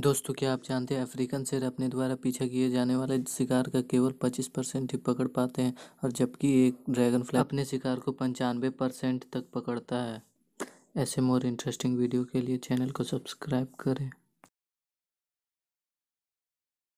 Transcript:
दोस्तों क्या आप जानते हैं अफ्रीकन शेर अपने द्वारा पीछा किए जाने वाले शिकार का केवल पच्चीस परसेंट ही पकड़ पाते हैं और जबकि एक ड्रैगन फ्लाई अपने शिकार को पंचानवे परसेंट तक पकड़ता है ऐसे मोर इंटरेस्टिंग वीडियो के लिए चैनल को सब्सक्राइब करें